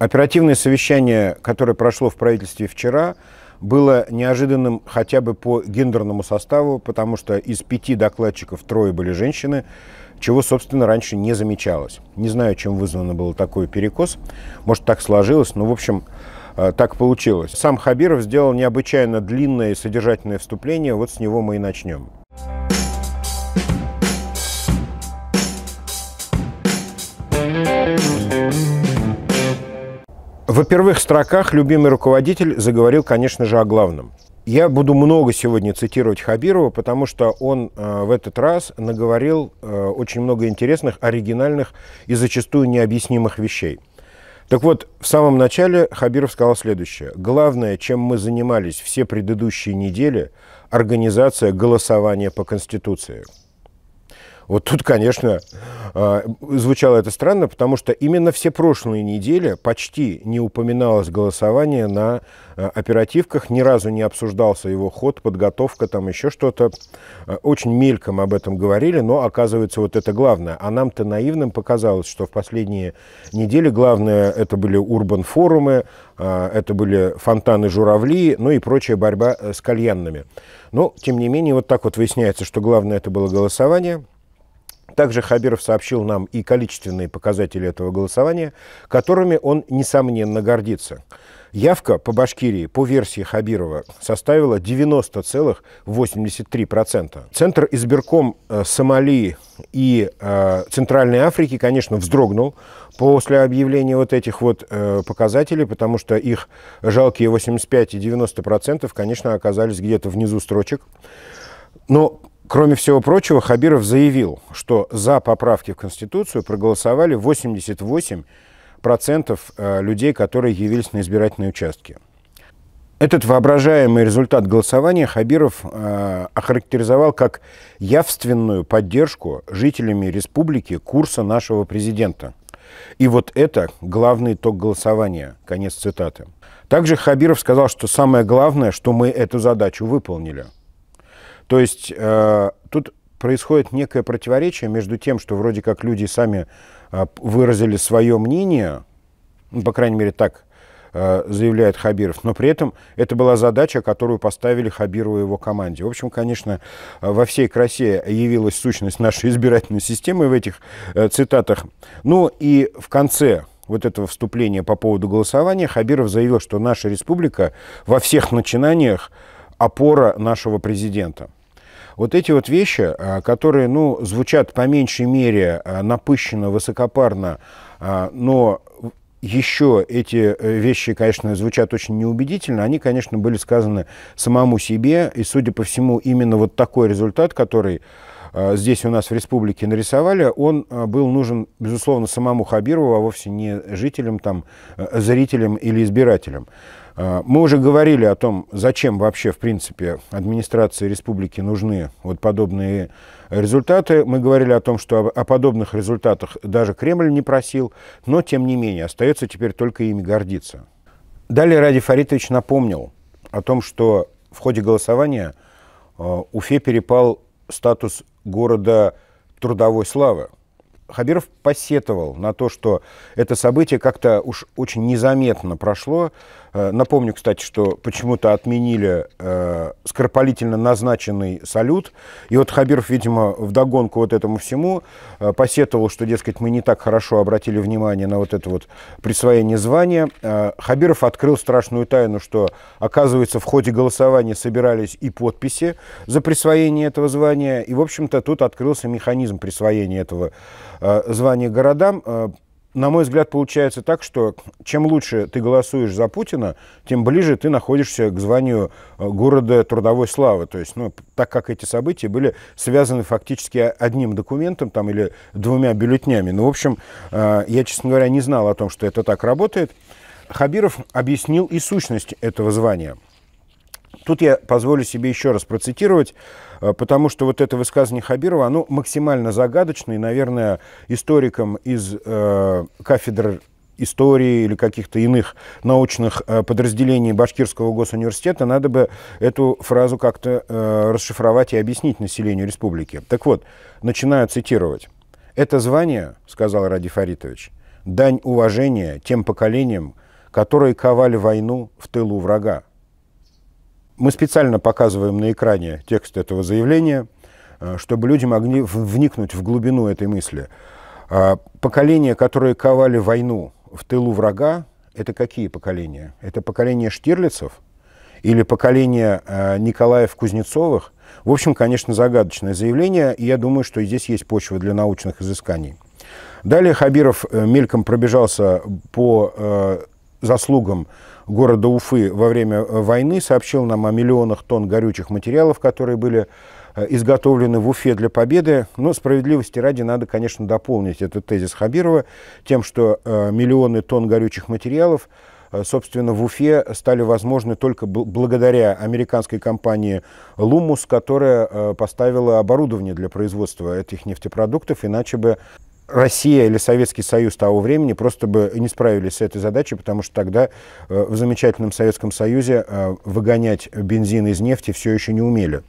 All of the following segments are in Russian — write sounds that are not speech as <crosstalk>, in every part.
Оперативное совещание, которое прошло в правительстве вчера, было неожиданным хотя бы по гендерному составу, потому что из пяти докладчиков трое были женщины, чего, собственно, раньше не замечалось. Не знаю, чем вызвано было такой перекос. Может, так сложилось, но, в общем, э, так получилось. Сам Хабиров сделал необычайно длинное и содержательное вступление, вот с него мы и начнем. Во первых строках любимый руководитель заговорил, конечно же, о главном. Я буду много сегодня цитировать Хабирова, потому что он э, в этот раз наговорил э, очень много интересных, оригинальных и зачастую необъяснимых вещей. Так вот, в самом начале Хабиров сказал следующее. Главное, чем мы занимались все предыдущие недели, организация голосования по Конституции. Вот тут, конечно, а, звучало это странно, потому что именно все прошлые недели почти не упоминалось голосование на а, оперативках, ни разу не обсуждался его ход, подготовка, там еще что-то. А, очень мельком об этом говорили, но оказывается вот это главное. А нам-то наивным показалось, что в последние недели главное это были урбан-форумы, это были фонтаны журавли, ну и прочая борьба э, с кальянными. Но, тем не менее, вот так вот выясняется, что главное это было голосование – также Хабиров сообщил нам и количественные показатели этого голосования, которыми он, несомненно, гордится. Явка по Башкирии, по версии Хабирова, составила 90,83%. Центр избирком э, Сомали и э, Центральной Африки, конечно, вздрогнул после объявления вот этих вот э, показателей, потому что их жалкие 85 и 90%, конечно, оказались где-то внизу строчек. Но Кроме всего прочего, Хабиров заявил, что за поправки в Конституцию проголосовали 88% э, людей, которые явились на избирательные участки. Этот воображаемый результат голосования Хабиров э, охарактеризовал как явственную поддержку жителями республики курса нашего президента. И вот это главный итог голосования. Конец цитаты. Также Хабиров сказал, что самое главное, что мы эту задачу выполнили – то есть э, тут происходит некое противоречие между тем, что вроде как люди сами э, выразили свое мнение, ну, по крайней мере, так э, заявляет Хабиров, но при этом это была задача, которую поставили Хабирову и его команде. В общем, конечно, э, во всей красе явилась сущность нашей избирательной системы в этих э, цитатах. Ну и в конце вот этого вступления по поводу голосования Хабиров заявил, что наша республика во всех начинаниях опора нашего президента. Вот эти вот вещи, а, которые, ну, звучат по меньшей мере а, напыщенно, высокопарно, а, но еще эти э, вещи, конечно, звучат очень неубедительно, они, конечно, были сказаны самому себе, и, судя по всему, именно вот такой результат, который здесь у нас в республике нарисовали, он был нужен, безусловно, самому Хабирову, а вовсе не жителям, там, э, зрителям или избирателям. А, мы уже говорили о том, зачем вообще, в принципе, администрации республики нужны вот подобные результаты. Мы говорили о том, что о, подобных результатах даже Кремль не просил, но, тем не менее, остается теперь только ими гордиться. Далее Ради Фаритович напомнил о том, что в ходе голосования а, Уфе перепал статус города трудовой славы. Хабиров посетовал на то, что это событие как-то уж очень незаметно прошло, Э, напомню, кстати, что почему-то отменили э, скоропалительно назначенный салют. И вот Хабиров, видимо, вдогонку вот этому всему э, посетовал, что, дескать, мы не так хорошо обратили внимание на вот это вот присвоение звания. Э, Хабиров открыл страшную тайну, что, оказывается, в ходе голосования собирались и подписи за присвоение этого звания. И, в общем-то, тут открылся механизм присвоения этого э, звания городам. Э, на мой взгляд, получается так, что чем лучше ты голосуешь за Путина, тем ближе ты находишься к званию э, города трудовой славы. То есть, ну, так как эти события были связаны фактически одним документом там, или двумя бюллетнями. Ну, в общем, э, я, честно говоря, не знал о том, что это так работает. Хабиров объяснил и сущность этого звания – Тут я позволю себе еще раз процитировать, э, потому что вот это высказывание Хабирова, оно максимально загадочное, и, наверное, историкам из э, кафедр истории или каких-то иных научных э, подразделений Башкирского госуниверситета, надо бы эту фразу как-то э, расшифровать и объяснить населению республики. Так вот, начинаю цитировать. «Это звание, — сказал Ради Фаритович, — дань уважения тем поколениям, которые ковали войну в тылу врага. Мы специально показываем на экране текст этого заявления, э, чтобы люди могли вникнуть в глубину этой мысли. А, поколения, которые ковали войну в тылу врага, это какие поколения? Это поколение Штирлицев или поколение э, Николаев-Кузнецовых? В общем, конечно, загадочное заявление, и я думаю, что здесь есть почва для научных изысканий. Далее Хабиров э, мельком пробежался по заслугам города Уфы во время э, войны, сообщил нам о миллионах тонн горючих материалов, которые были э, изготовлены в Уфе для победы. Но справедливости ради надо, конечно, дополнить этот тезис Хабирова тем, что э, миллионы тонн горючих материалов собственно, в Уфе стали возможны только благодаря американской компании «Лумус», которая поставила оборудование для производства этих нефтепродуктов, иначе бы Россия или Советский Союз того времени просто бы не справились с этой задачей, потому что тогда э, в замечательном Советском Союзе э, выгонять бензин из нефти все еще не умели.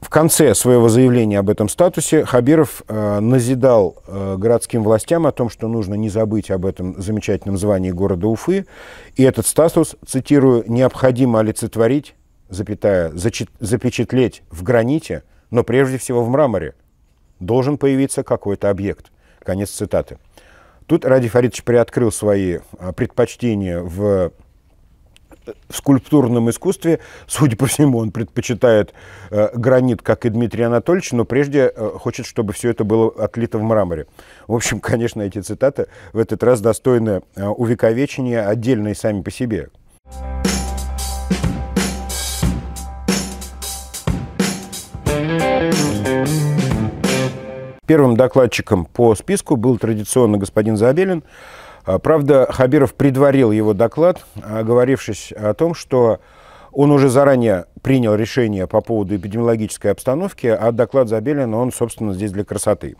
В конце своего заявления об этом статусе Хабиров э, назидал э, городским властям о том, что нужно не забыть об этом замечательном звании города Уфы. И этот статус, цитирую, необходимо олицетворить, запятая, запечатлеть в граните, но прежде всего в мраморе – должен появиться какой-то объект. Конец цитаты. Тут Ради Фаридович приоткрыл свои а, предпочтения в э, в скульптурном искусстве, судя по всему, он предпочитает э, гранит, как и Дмитрий Анатольевич, но прежде э, хочет, чтобы все это было отлито в мраморе. В общем, конечно, эти цитаты в этот раз достойны э, увековечения отдельно и сами по себе. Первым докладчиком по списку был традиционно господин Забелин. А, правда, Хабиров предварил его доклад, говорившись о том, что он уже заранее принял решение по поводу эпидемиологической обстановки, а доклад Забелина он, собственно, здесь для красоты.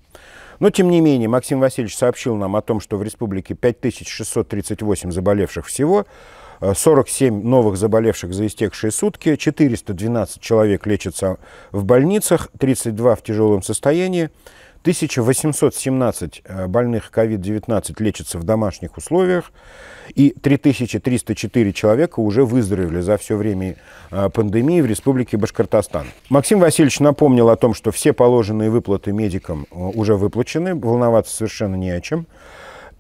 Но, тем не менее, Максим Васильевич сообщил нам о том, что в республике 5638 заболевших всего, 47 а, новых заболевших за истекшие сутки, 412 человек лечатся в больницах, 32 в тяжелом состоянии, 1817 э, больных COVID-19 лечится в домашних условиях, и 3304 человека уже выздоровели за все время э, пандемии в Республике Башкортостан. Максим Васильевич напомнил о том, что все положенные выплаты медикам э, уже выплачены, волноваться совершенно не о чем.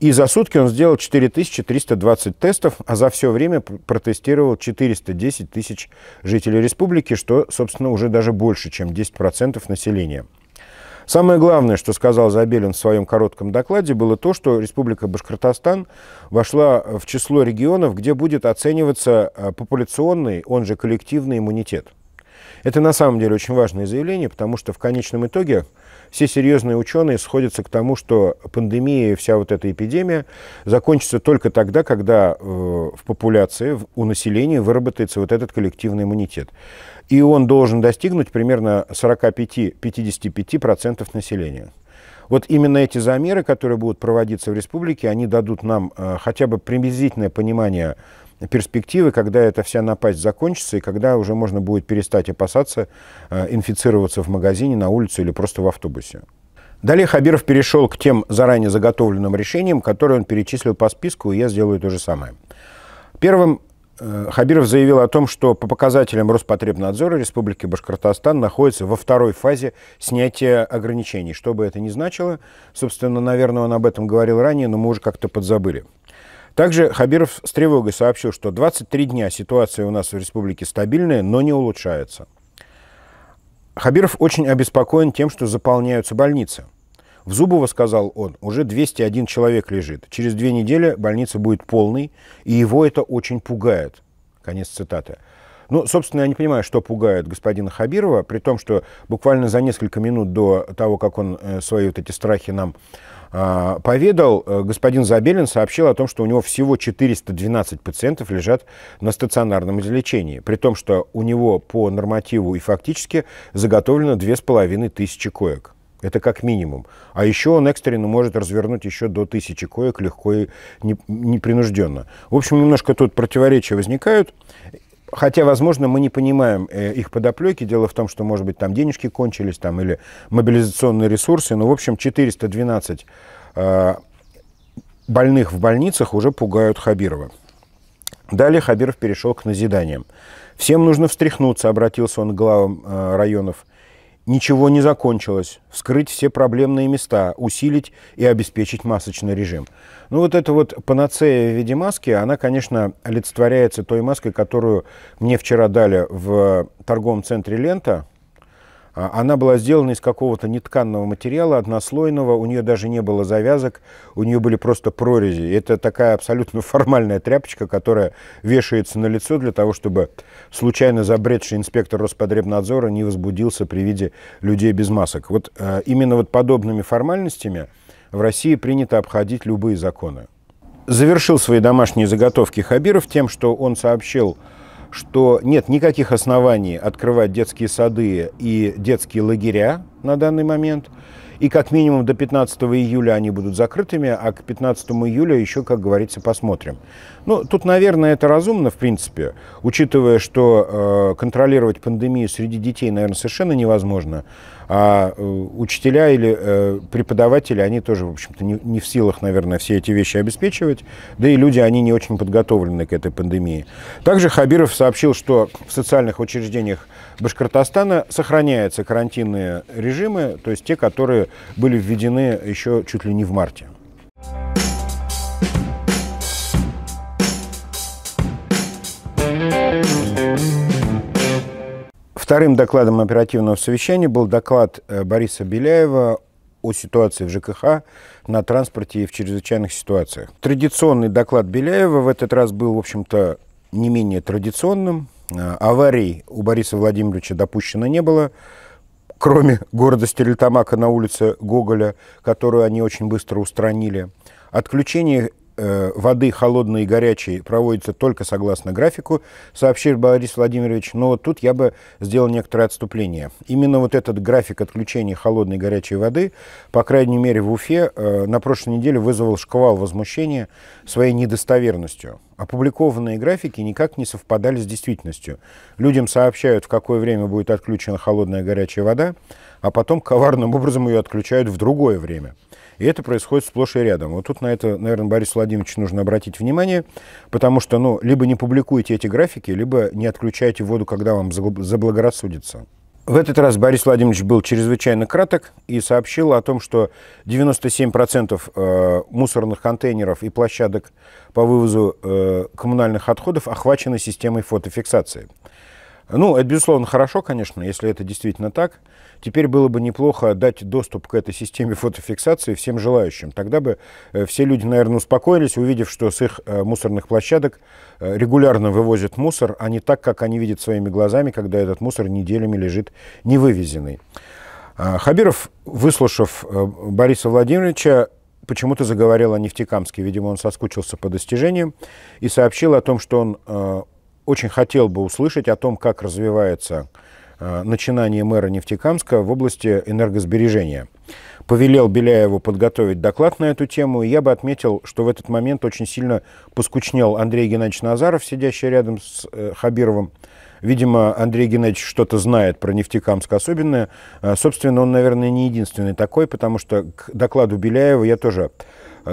И за сутки он сделал 4320 тестов, а за все время протестировал 410 тысяч жителей республики, что, собственно, уже даже больше, чем 10% населения. Самое главное, что сказал Забелин в своем коротком докладе, было то, что Республика Башкортостан вошла в число регионов, где будет оцениваться э, популяционный, он же коллективный иммунитет. Это на самом деле очень важное заявление, потому что в конечном итоге все серьезные ученые сходятся к тому, что пандемия и вся вот эта эпидемия закончится только тогда, когда э, в популяции, в, у населения выработается вот этот коллективный иммунитет. И он должен достигнуть примерно 45-55% населения. Вот именно эти замеры, которые будут проводиться в республике, они дадут нам э, хотя бы приблизительное понимание перспективы, когда эта вся напасть закончится и когда уже можно будет перестать опасаться э, инфицироваться в магазине, на улице или просто в автобусе. Далее Хабиров перешел к тем заранее заготовленным решениям, которые он перечислил по списку, и я сделаю то же самое. Первым э, Хабиров заявил о том, что по показателям Роспотребнадзора Республики Башкортостан находится во второй фазе снятия ограничений. Что бы это ни значило, собственно, наверное, он об этом говорил ранее, но мы уже как-то подзабыли. Также Хабиров с тревогой сообщил, что 23 дня ситуация у нас в республике стабильная, но не улучшается. Хабиров очень обеспокоен тем, что заполняются больницы. В Зубово, сказал он, уже 201 человек лежит. Через две недели больница будет полной, и его это очень пугает. Конец цитаты. Ну, собственно, я не понимаю, что пугает господина Хабирова, при том, что буквально за несколько минут до того, как он э, свои вот эти страхи нам а, поведал, э, господин Забелин сообщил о том, что у него всего 412 пациентов лежат на стационарном излечении, при том, что у него по нормативу и фактически заготовлено 2500 коек. Это как минимум. А еще он экстренно может развернуть еще до тысячи коек легко и непринужденно. В общем, немножко тут противоречия возникают. Хотя, возможно, мы не понимаем э, их подоплеки. Дело в том, что, может быть, там денежки кончились там, или мобилизационные ресурсы. Но, в общем, 412 э, больных в больницах уже пугают Хабирова. Далее Хабиров перешел к назиданиям. «Всем нужно встряхнуться», — обратился он к главам э, районов Ничего не закончилось. Вскрыть все проблемные места, усилить и обеспечить масочный режим. Ну вот эта вот панацея в виде маски, она, конечно, олицетворяется той маской, которую мне вчера дали в торговом центре «Лента», а, она была сделана из какого-то нетканного материала, однослойного, у нее даже не было завязок, у нее были просто прорези. Это такая абсолютно <laughs> формальная тряпочка, которая вешается на лицо для того, чтобы случайно забредший инспектор Роспотребнадзора не возбудился при виде людей без масок. Вот э, именно вот подобными формальностями в России принято обходить любые законы. Завершил свои домашние заготовки Хабиров тем, что он сообщил что нет никаких оснований открывать детские сады и детские лагеря на данный момент. И как минимум до 15 июля они будут закрытыми, а к 15 июля еще, как говорится, посмотрим. Ну, тут, наверное, это разумно, в принципе, учитывая, что э, контролировать пандемию среди детей, наверное, совершенно невозможно. А э, учителя или э, преподаватели, они тоже, в общем-то, не, не в силах, наверное, все эти вещи обеспечивать. Да и люди, они не очень подготовлены к этой пандемии. Также Хабиров сообщил, что в социальных учреждениях Башкортостана сохраняются карантинные режимы, то есть те, которые были введены еще чуть ли не в марте. Вторым докладом оперативного совещания был доклад э, Бориса Беляева о ситуации в ЖКХ, на транспорте и в чрезвычайных ситуациях. Традиционный доклад Беляева в этот раз был, в общем-то, не менее традиционным. Э, аварий у Бориса Владимировича допущено не было, кроме города Стерлитамака на улице Гоголя, которую они очень быстро устранили. Отключение Э, воды холодной и горячей проводится только согласно графику, сообщил Борис Владимирович, но вот тут я бы сделал некоторое отступление. Именно вот этот график отключения холодной и горячей воды, по крайней мере в Уфе, э, на прошлой неделе вызвал шквал возмущения своей недостоверностью. Опубликованные графики никак не совпадали с действительностью. Людям сообщают, в какое время будет отключена холодная и горячая вода, а потом коварным образом ее отключают в другое время – и это происходит сплошь и рядом. Вот тут на это, наверное, Борис Владимирович нужно обратить внимание, потому что, ну, либо не публикуете эти графики, либо не отключаете воду, когда вам заблагорассудится. В этот раз Борис Владимирович был чрезвычайно краток и сообщил о том, что 97% э, мусорных контейнеров и площадок по вывозу э, коммунальных отходов охвачены системой фотофиксации. Ну, это, безусловно, хорошо, конечно, если это действительно так. Теперь было бы неплохо дать доступ к этой системе фотофиксации всем желающим. Тогда бы э, все люди, наверное, успокоились, увидев, что с их э, мусорных площадок э, регулярно вывозят мусор, а не так, как они видят своими глазами, когда этот мусор неделями лежит невывезенный. А, Хабиров, выслушав Бориса Владимировича, почему-то заговорил о Нефтекамске. Видимо, он соскучился по достижениям и сообщил о том, что он очень хотел бы услышать о том, как развивается э, начинание мэра Нефтекамска в области энергосбережения. Повелел Беляеву подготовить доклад на эту тему, и я бы отметил, что в этот момент очень сильно поскучнел Андрей Геннадьевич Назаров, сидящий рядом с э, Хабировым. Видимо, Андрей Геннадьевич что-то знает про Нефтекамск особенное. Э, собственно, он, наверное, не единственный такой, потому что к докладу Беляева я тоже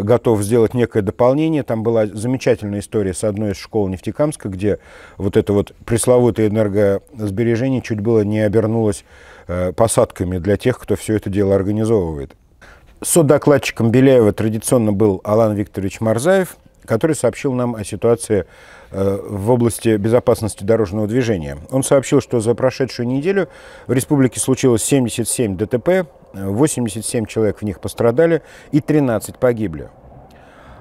готов сделать некое дополнение. Там была замечательная история с одной из школ Нефтекамска, где вот это вот пресловутое энергосбережение чуть было не обернулось э, посадками для тех, кто все это дело организовывает. Судо-докладчиком Беляева традиционно был Алан Викторович Марзаев, который сообщил нам о ситуации э, в области безопасности дорожного движения. Он сообщил, что за прошедшую неделю в республике случилось 77 ДТП, 87 человек в них пострадали и 13 погибли.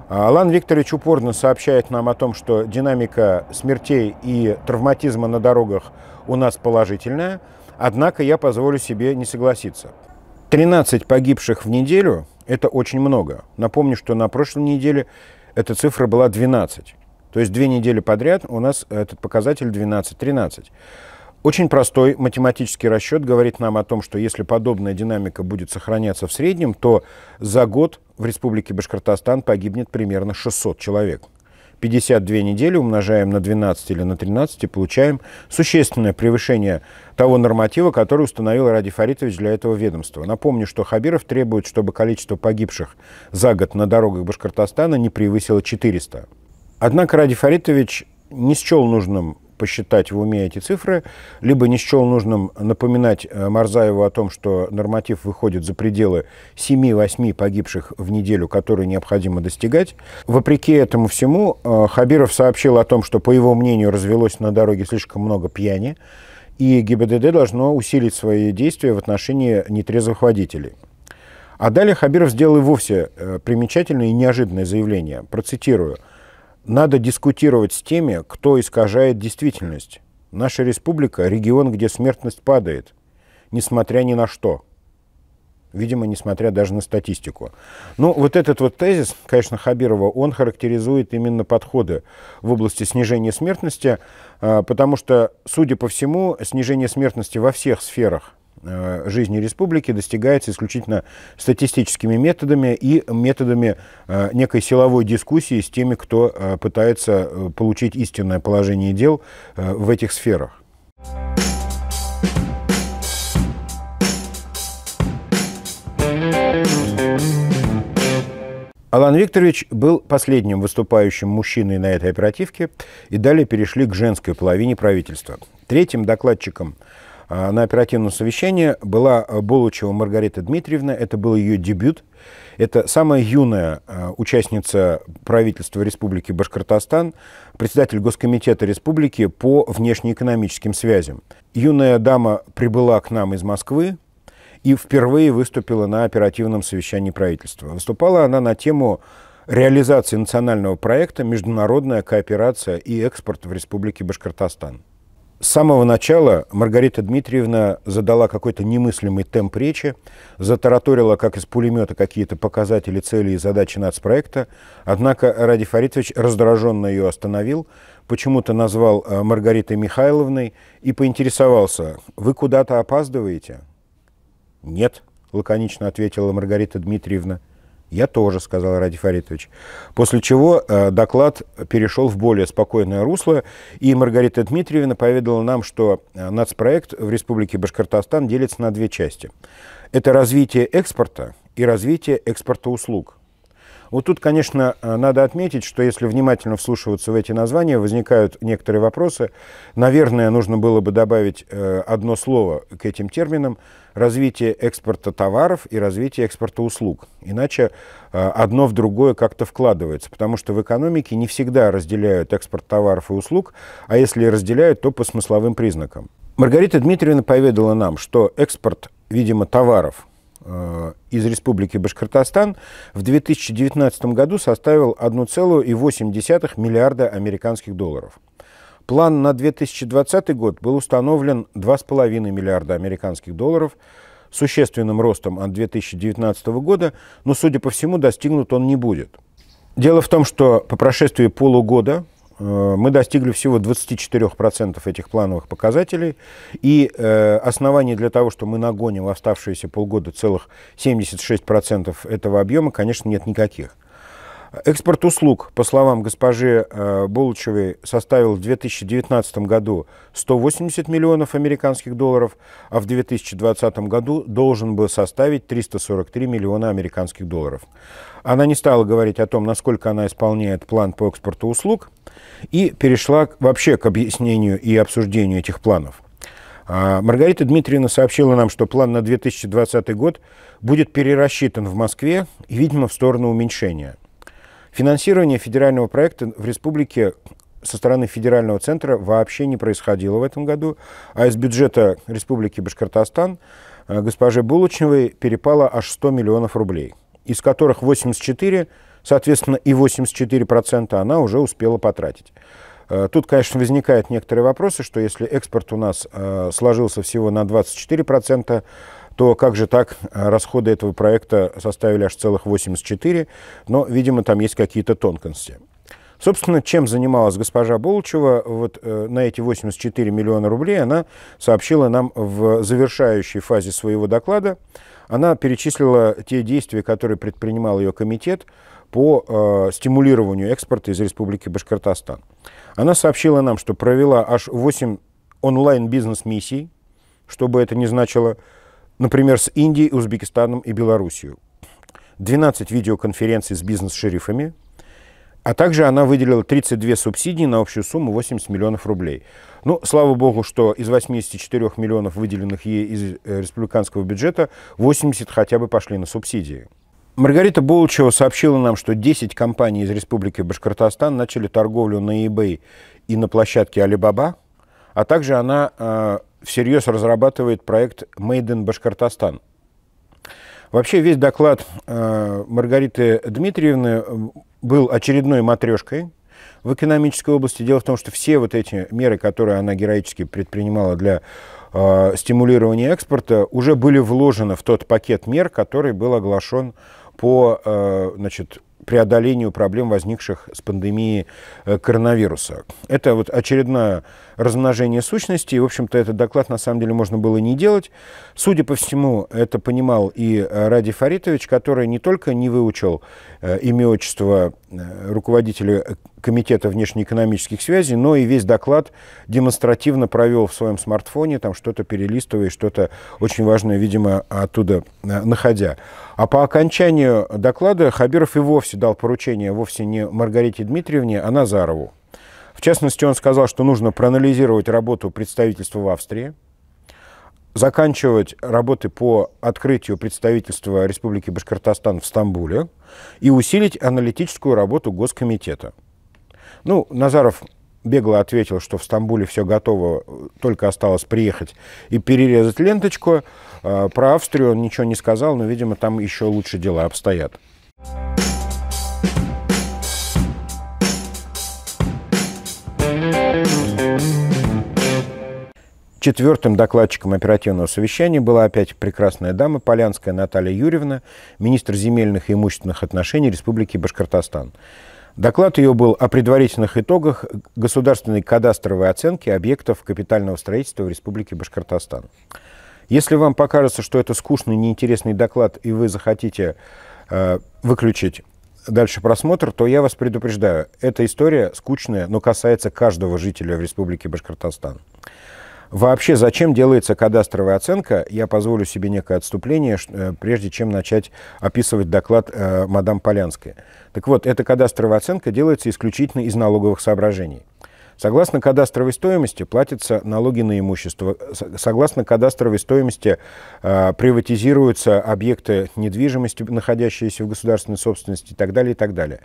А, Алан Викторович упорно сообщает нам о том, что динамика смертей и травматизма на дорогах у нас положительная, однако я позволю себе не согласиться. 13 погибших в неделю – это очень много. Напомню, что на прошлой неделе эта цифра была 12. То есть две недели подряд у нас этот показатель 12-13. Очень простой математический расчет говорит нам о том, что если подобная динамика будет сохраняться в среднем, то за год в Республике Башкортостан погибнет примерно 600 человек. 52 недели умножаем на 12 или на 13 и получаем существенное превышение того норматива, который установил Ради Фаритович для этого ведомства. Напомню, что Хабиров требует, чтобы количество погибших за год на дорогах Башкортостана не превысило 400. Однако Ради Фаритович не счел нужным посчитать в уме эти цифры, либо не счел нужным напоминать э, Марзаеву о том, что норматив выходит за пределы 7-8 погибших в неделю, которые необходимо достигать. Вопреки этому всему, э, Хабиров сообщил о том, что, по его мнению, развелось на дороге слишком много пьяни, и ГИБДД должно усилить свои действия в отношении нетрезвых водителей. А далее Хабиров сделал и вовсе э, примечательное и неожиданное заявление. Процитирую – надо дискутировать с теми, кто искажает действительность. Наша республика – регион, где смертность падает, несмотря ни на что. Видимо, несмотря даже на статистику. Ну, вот этот вот тезис, конечно, Хабирова, он характеризует именно подходы в области снижения смертности, а, потому что, судя по всему, снижение смертности во всех сферах Э, жизни республики достигается исключительно статистическими методами и методами э, некой силовой дискуссии с теми, кто э, пытается получить истинное положение дел в этих сферах. Алан Викторович был последним выступающим мужчиной на этой оперативке и далее перешли к женской половине правительства. Третьим докладчиком а, на оперативном совещании была а, Булычева Маргарита Дмитриевна. Это был ее дебют. Это самая юная а, участница правительства Республики Башкортостан, председатель Госкомитета Республики по внешнеэкономическим связям. Юная дама прибыла к нам из Москвы и впервые выступила на оперативном совещании правительства. Выступала она на тему реализации национального проекта «Международная кооперация и экспорт в Республике Башкортостан». С самого начала Маргарита Дмитриевна задала какой-то немыслимый темп речи, затараторила, как из пулемета, какие-то показатели, цели и задачи нацпроекта. Однако Ради Фаритович раздраженно ее остановил, почему-то назвал э, Маргаритой Михайловной и поинтересовался, «Вы куда-то опаздываете?» «Нет», — лаконично ответила Маргарита Дмитриевна. Я тоже, сказал Ради Фаритович. После чего э, доклад перешел в более спокойное русло, и Маргарита Дмитриевна поведала нам, что э, нацпроект в Республике Башкортостан делится на две части. Это развитие экспорта и развитие экспорта услуг – вот тут, конечно, э, надо отметить, что если внимательно вслушиваться в эти названия, возникают некоторые вопросы. Наверное, нужно было бы добавить э, одно слово к этим терминам – развитие экспорта товаров и развитие экспорта услуг. Иначе э, одно в другое как-то вкладывается, потому что в экономике не всегда разделяют экспорт товаров и услуг, а если разделяют, то по смысловым признакам. Маргарита Дмитриевна поведала нам, что экспорт, видимо, товаров – Э, из Республики Башкортостан в 2019 году составил 1,8 миллиарда американских долларов. План на 2020 год был установлен 2,5 миллиарда американских долларов, существенным ростом от 2019 года, но, судя по всему, достигнут он не будет. Дело в том, что по прошествии полугода Э, мы достигли всего 24% этих плановых показателей, и э, оснований для того, что мы нагоним в оставшиеся полгода целых 76% этого объема, конечно, нет никаких. Экспорт услуг, по словам госпожи э, Булычевой, составил в 2019 году 180 миллионов американских долларов, а в 2020 году должен был составить 343 миллиона американских долларов. Она не стала говорить о том, насколько она исполняет план по экспорту услуг – и перешла вообще к объяснению и обсуждению этих планов. А, Маргарита Дмитриевна сообщила нам, что план на 2020 год будет перерасчитан в Москве и, видимо, в сторону уменьшения. Финансирование федерального проекта в республике со стороны федерального центра вообще не происходило в этом году, а из бюджета Республики Башкортостан а, госпоже Булочневой перепало аж 100 миллионов рублей, из которых 84 соответственно, и 84% она уже успела потратить. Э, тут, конечно, возникают некоторые вопросы, что если экспорт у нас э, сложился всего на 24%, то как же так э, расходы этого проекта составили аж целых 84, но, видимо, там есть какие-то тонкости. Собственно, чем занималась госпожа Болчева, вот э, на эти 84 миллиона рублей она сообщила нам в завершающей фазе своего доклада. Она перечислила те действия, которые предпринимал ее комитет, по э, стимулированию экспорта из Республики Башкортостан. Она сообщила нам, что провела аж 8 онлайн-бизнес-миссий, что бы это ни значило, например, с Индией, Узбекистаном и Белоруссией. 12 видеоконференций с бизнес-шерифами, а также она выделила 32 субсидии на общую сумму 80 миллионов рублей. Ну, слава богу, что из 84 миллионов, выделенных ей из э, республиканского бюджета, 80 хотя бы пошли на субсидии. Маргарита Булычева сообщила нам, что 10 компаний из Республики Башкортостан начали торговлю на eBay и на площадке Alibaba, а также она э, всерьез разрабатывает проект Made in Башкортостан. Вообще весь доклад э, Маргариты Дмитриевны э, был очередной матрешкой в экономической области. Дело в том, что все вот эти меры, которые она героически предпринимала для э, стимулирования экспорта, уже были вложены в тот пакет мер, который был оглашен по э, значит, преодолению проблем, возникших с пандемией э, коронавируса. Это вот очередное размножение сущностей. В общем-то, этот доклад на самом деле можно было не делать. Судя по всему, это понимал и э, Ради Фаритович, который не только не выучил имя отчество руководителя Комитета внешнеэкономических связей, но и весь доклад демонстративно провел в своем смартфоне, там что-то перелистывая, что-то очень важное, видимо, оттуда э, находя. А по окончанию доклада Хабиров и вовсе дал поручение вовсе не Маргарите Дмитриевне, а Назарову. В частности, он сказал, что нужно проанализировать работу представительства в Австрии, заканчивать работы по открытию представительства Республики Башкортостан в Стамбуле и усилить аналитическую работу Госкомитета. Ну, Назаров бегло ответил, что в Стамбуле все готово, только осталось приехать и перерезать ленточку. А, про Австрию он ничего не сказал, но, видимо, там еще лучше дела обстоят. Четвертым докладчиком оперативного совещания была опять прекрасная дама Полянская Наталья Юрьевна, министр земельных и имущественных отношений Республики Башкортостан. Доклад ее был о предварительных итогах государственной кадастровой оценки объектов капитального строительства в Республике Башкортостан. Если вам покажется, что это скучный, неинтересный доклад, и вы захотите э, выключить дальше просмотр, то я вас предупреждаю, эта история скучная, но касается каждого жителя в Республике Башкортостан. Вообще, зачем делается кадастровая оценка? Я позволю себе некое отступление, э, прежде чем начать описывать доклад э, мадам Полянской. Так вот, эта кадастровая оценка делается исключительно из налоговых соображений. Согласно кадастровой стоимости платятся налоги на имущество. Согласно кадастровой стоимости э, приватизируются объекты недвижимости, находящиеся в государственной собственности и так далее, и так далее.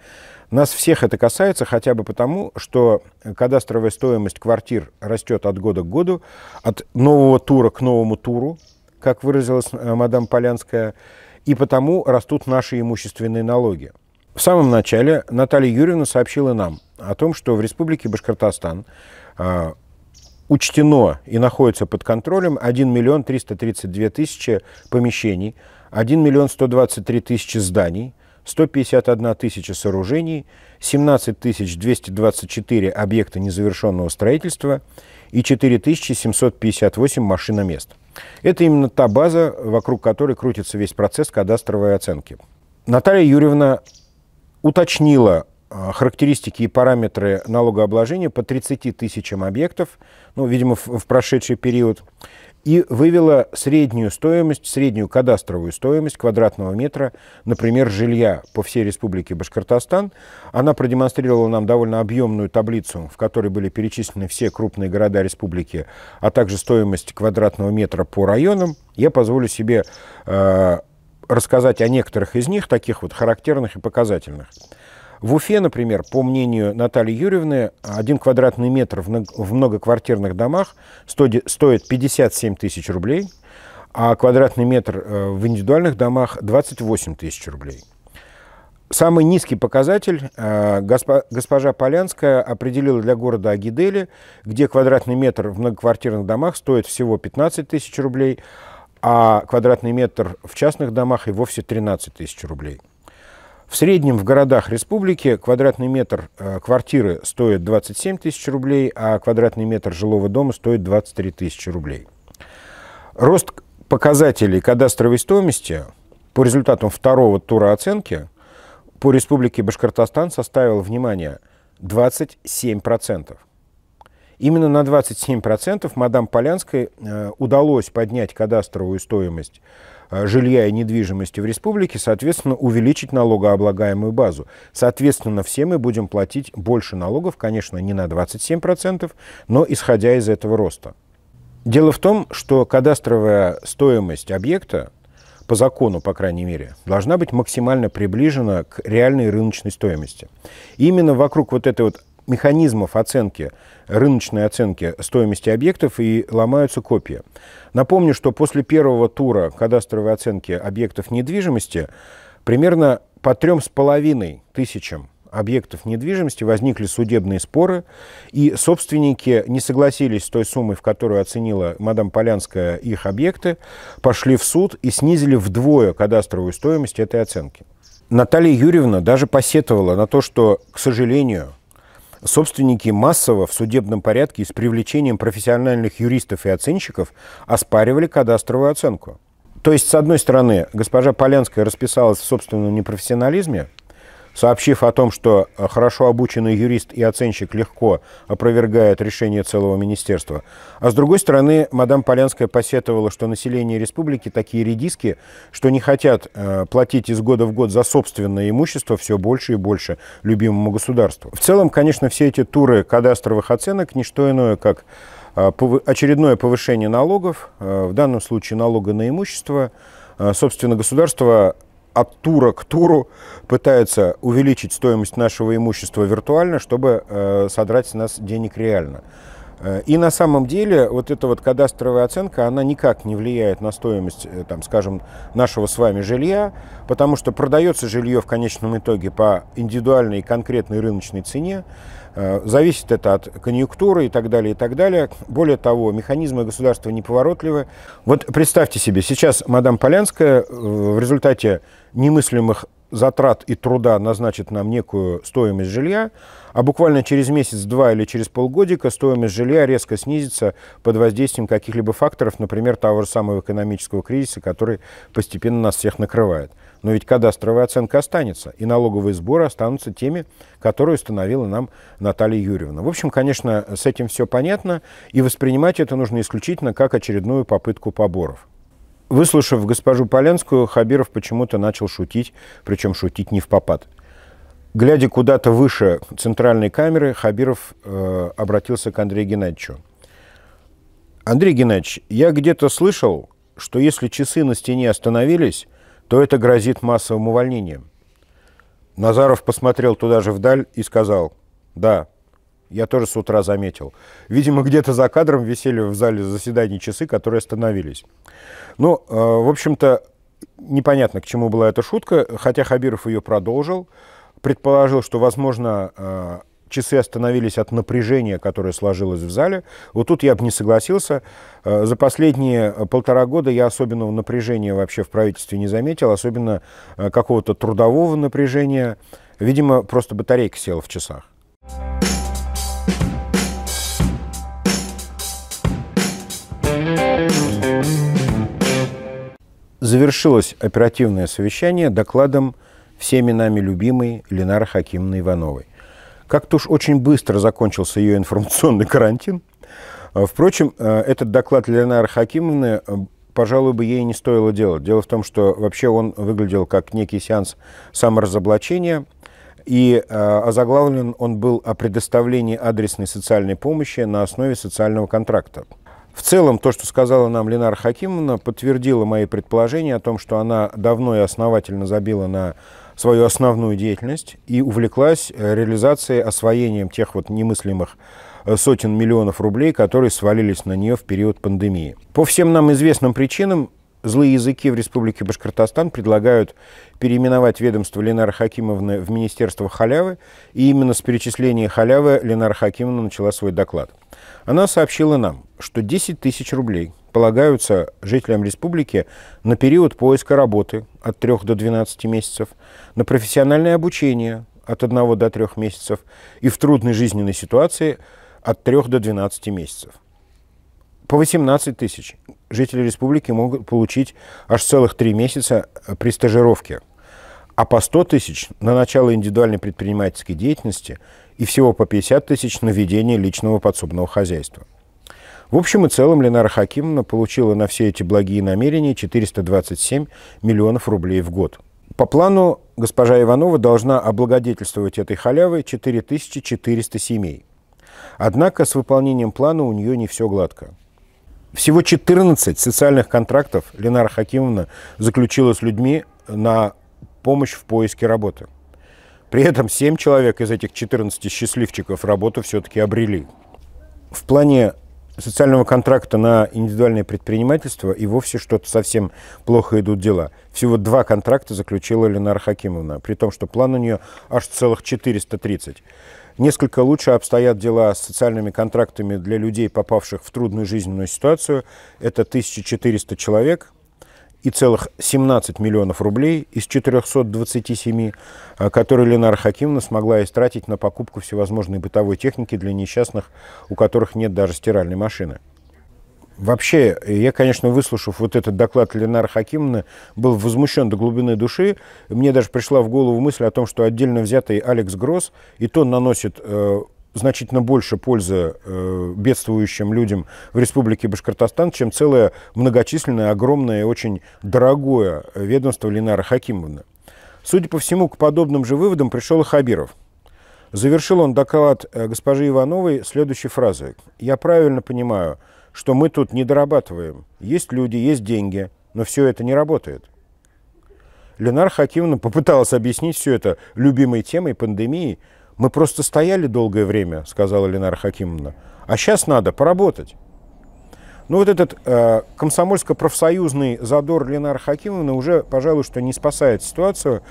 Нас всех это касается хотя бы потому, что кадастровая стоимость квартир растет от года к году, от нового тура к новому туру, как выразилась э, мадам Полянская, и потому растут наши имущественные налоги. В самом начале Наталья Юрьевна сообщила нам, о том, что в Республике Башкортостан а, учтено и находится под контролем 1 миллион 332 тысячи помещений, 1 миллион 123 тысячи зданий, 151 тысяча сооружений, 17 224 объекта незавершенного строительства и 4758 машиномест. Это именно та база, вокруг которой крутится весь процесс кадастровой оценки. Наталья Юрьевна уточнила а, характеристики и параметры налогообложения по 30 тысячам объектов, ну, видимо, в, в прошедший период, и вывела среднюю стоимость, среднюю кадастровую стоимость квадратного метра, например, жилья по всей республике Башкортостан. Она продемонстрировала нам довольно объемную таблицу, в которой были перечислены все крупные города республики, а также стоимость квадратного метра по районам. Я позволю себе э, рассказать о некоторых из них, таких вот характерных и показательных. В Уфе, например, по мнению Натальи Юрьевны, один квадратный метр в многоквартирных домах стоит 57 тысяч рублей, а квадратный метр э, в индивидуальных домах 28 тысяч рублей. Самый низкий показатель э, госпожа Полянская определила для города Агидели, где квадратный метр в многоквартирных домах стоит всего 15 тысяч рублей, а квадратный метр в частных домах и вовсе 13 тысяч рублей. В среднем в городах республики квадратный метр э, квартиры стоит 27 тысяч рублей, а квадратный метр жилого дома стоит 23 тысячи рублей. Рост показателей кадастровой стоимости по результатам второго тура оценки по республике Башкортостан составил, внимание, 27%. Именно на 27% мадам Полянской э, удалось поднять кадастровую стоимость Э, жилья и недвижимости в республике, соответственно, увеличить налогооблагаемую базу. Соответственно, все мы будем платить больше налогов, конечно, не на 27%, но исходя из этого роста. Дело в том, что кадастровая стоимость объекта, по закону, по крайней мере, должна быть максимально приближена к реальной рыночной стоимости. именно вокруг вот этой вот механизмов оценки, рыночной оценки стоимости объектов и ломаются копии. Напомню, что после первого тура кадастровой оценки объектов недвижимости примерно по трем с половиной тысячам объектов недвижимости возникли судебные споры, и собственники не согласились с той суммой, в которую оценила мадам Полянская их объекты, пошли в суд и снизили вдвое кадастровую стоимость этой оценки. Наталья Юрьевна даже посетовала на то, что, к сожалению, Собственники массово в судебном порядке с привлечением профессиональных юристов и оценщиков оспаривали кадастровую оценку. То есть, с одной стороны, госпожа Полянская расписалась в собственном непрофессионализме, Сообщив о том, что э, хорошо обученный юрист и оценщик легко опровергает решение целого министерства. А с другой стороны, мадам Полянская посетовала, что население республики такие редиски, что не хотят э, платить из года в год за собственное имущество все больше и больше любимому государству. В целом, конечно, все эти туры кадастровых оценок не что иное, как э, очередное повышение налогов, э, в данном случае налога на имущество. Собственно, государство от тура к туру пытаются увеличить стоимость нашего имущества виртуально, чтобы э, содрать с нас денег реально. Э, и на самом деле вот эта вот кадастровая оценка, она никак не влияет на стоимость, э, там, скажем, нашего с вами жилья, потому что продается жилье в конечном итоге по индивидуальной и конкретной рыночной цене. Э, зависит это от конъюнктуры и так далее, и так далее. Более того, механизмы государства неповоротливы. Вот представьте себе, сейчас мадам Полянская э, в результате немыслимых затрат и труда назначит нам некую стоимость жилья, а буквально через месяц-два или через полгодика стоимость жилья резко снизится под воздействием каких-либо факторов, например, того же самого экономического кризиса, который постепенно нас всех накрывает. Но ведь кадастровая оценка останется, и налоговые сборы останутся теми, которые установила нам Наталья Юрьевна. В общем, конечно, с этим все понятно, и воспринимать это нужно исключительно как очередную попытку поборов. Выслушав госпожу Поленскую, Хабиров почему-то начал шутить, причем шутить не в попад. Глядя куда-то выше центральной камеры, Хабиров э, обратился к Андрею Геннадьевичу. «Андрей Геннадьевич, я где-то слышал, что если часы на стене остановились, то это грозит массовым увольнением. Назаров посмотрел туда же вдаль и сказал, да, я тоже с утра заметил. Видимо, где-то за кадром висели в зале заседаний часы, которые остановились. Ну, э, в общем-то, непонятно, к чему была эта шутка, хотя Хабиров ее продолжил. Предположил, что, возможно, э, часы остановились от напряжения, которое сложилось в зале. Вот тут я бы не согласился. Э, за последние э, полтора года я особенного напряжения вообще в правительстве не заметил, особенно э, какого-то трудового напряжения. Видимо, просто батарейка села в часах. Завершилось оперативное совещание докладом всеми нами любимой Ленары Хакимовны Ивановой. Как-то уж очень быстро закончился ее информационный карантин. А, впрочем, а, этот доклад Ленары Хакимовны, а, пожалуй, бы ей не стоило делать. Дело в том, что вообще он выглядел как некий сеанс саморазоблачения, и озаглавлен он был о предоставлении адресной социальной помощи на основе социального контракта. В целом, то, что сказала нам Ленара Хакимовна, подтвердило мои предположения о том, что она давно и основательно забила на свою основную деятельность и увлеклась э, реализацией, освоением тех вот немыслимых э, сотен миллионов рублей, которые свалились на нее в период пандемии. По всем нам известным причинам злые языки в Республике Башкортостан предлагают переименовать ведомство Ленары Хакимовны в Министерство халявы, и именно с перечисления халявы Ленара Хакимовна начала свой доклад. Она сообщила нам, что 10 тысяч рублей полагаются жителям республики на период поиска работы от 3 до 12 месяцев, на профессиональное обучение от 1 до 3 месяцев и в трудной жизненной ситуации от 3 до 12 месяцев. По 18 тысяч жители республики могут получить аж целых 3 месяца э, при стажировке, а по 100 тысяч на начало индивидуальной предпринимательской деятельности и всего по 50 тысяч на ведение личного подсобного хозяйства. В общем и целом Ленара Хакимовна получила на все эти благие намерения 427 миллионов рублей в год. По плану госпожа Иванова должна облагодетельствовать этой халявой 4400 семей. Однако с выполнением плана у нее не все гладко. Всего 14 социальных контрактов Ленара Хакимовна заключила с людьми на помощь в поиске работы. При этом 7 человек из этих 14 счастливчиков работу все-таки обрели. В плане социального контракта на индивидуальное предпринимательство и вовсе что-то совсем плохо идут дела. Всего два контракта заключила Ленара Хакимовна, при том, что план у нее аж целых 430. Несколько лучше обстоят дела с социальными контрактами для людей, попавших в трудную жизненную ситуацию. Это 1400 человек – и целых 17 миллионов рублей из 427, а, которые Ленара Хакимовна смогла истратить на покупку всевозможной бытовой техники для несчастных, у которых нет даже стиральной машины. Вообще, я, конечно, выслушав вот этот доклад Ленара Хакимовны, был возмущен до глубины души. Мне даже пришла в голову мысль о том, что отдельно взятый Алекс Гросс и то наносит э, значительно больше пользы э, бедствующим людям в Республике Башкортостан, чем целое многочисленное, огромное и очень дорогое э, ведомство Ленара Хакимовны. Судя по всему, к подобным же выводам пришел и Хабиров. Завершил он доклад э, госпожи Ивановой следующей фразой. «Я правильно понимаю, что мы тут не дорабатываем. Есть люди, есть деньги, но все это не работает». Ленар Хакимовна попыталась объяснить все это любимой темой пандемии – мы просто стояли долгое время, сказала Ленара Хакимовна. А сейчас надо поработать. Ну вот этот э, комсомольско-профсоюзный задор Ленара Хакимовны уже, пожалуй, что не спасает ситуацию.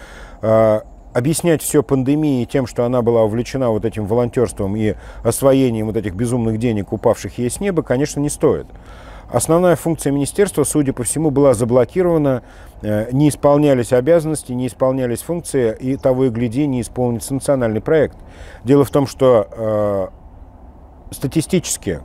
Э, объяснять все пандемии тем, что она была увлечена вот этим волонтерством и освоением вот этих безумных денег, упавших ей с неба, конечно, не стоит. Основная функция министерства, судя по всему, была заблокирована, э, не исполнялись обязанности, не исполнялись функции, и того и гляди не исполнится национальный проект. Дело в том, что э, статистически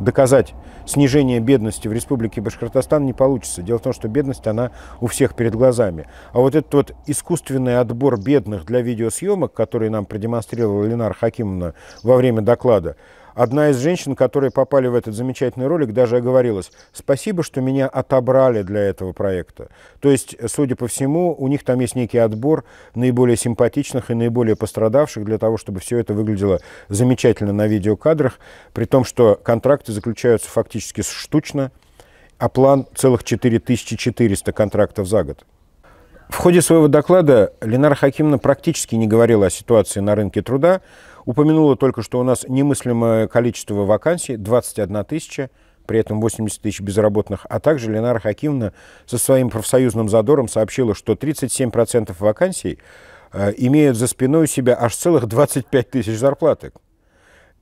доказать снижение бедности в республике Башкортостан не получится. Дело в том, что бедность, она у всех перед глазами. А вот этот вот искусственный отбор бедных для видеосъемок, который нам продемонстрировала Ленар Хакимовна во время доклада, Одна из женщин, которые попали в этот замечательный ролик, даже оговорилась, спасибо, что меня отобрали для этого проекта. То есть, судя по всему, у них там есть некий отбор наиболее симпатичных и наиболее пострадавших для того, чтобы все это выглядело замечательно на видеокадрах, при том, что контракты заключаются фактически штучно, а план целых 4400 контрактов за год. В ходе своего доклада Ленара Хакимна практически не говорила о ситуации на рынке труда, Упомянула только, что у нас немыслимое количество вакансий, 21 тысяча, при этом 80 тысяч безработных, а также Ленара Хакимовна со своим профсоюзным задором сообщила, что 37% вакансий э, имеют за спиной у себя аж целых 25 тысяч зарплаток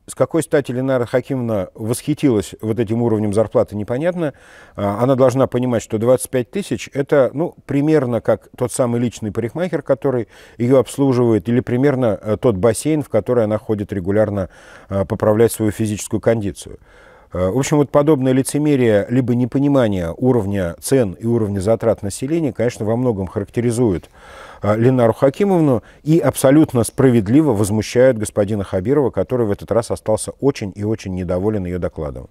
с какой стати Ленара Хакимовна восхитилась вот этим уровнем зарплаты, непонятно. А, она должна понимать, что 25 тысяч – это ну, примерно как тот самый личный парикмахер, который ее обслуживает, или примерно э, тот бассейн, в который она ходит регулярно а, поправлять свою физическую кондицию. Э, в общем, вот подобное лицемерие, либо непонимание уровня цен и уровня затрат населения, конечно, во многом характеризует э, Ленару Хакимовну и абсолютно справедливо возмущает господина Хабирова, который в этот раз остался очень и очень недоволен ее докладом.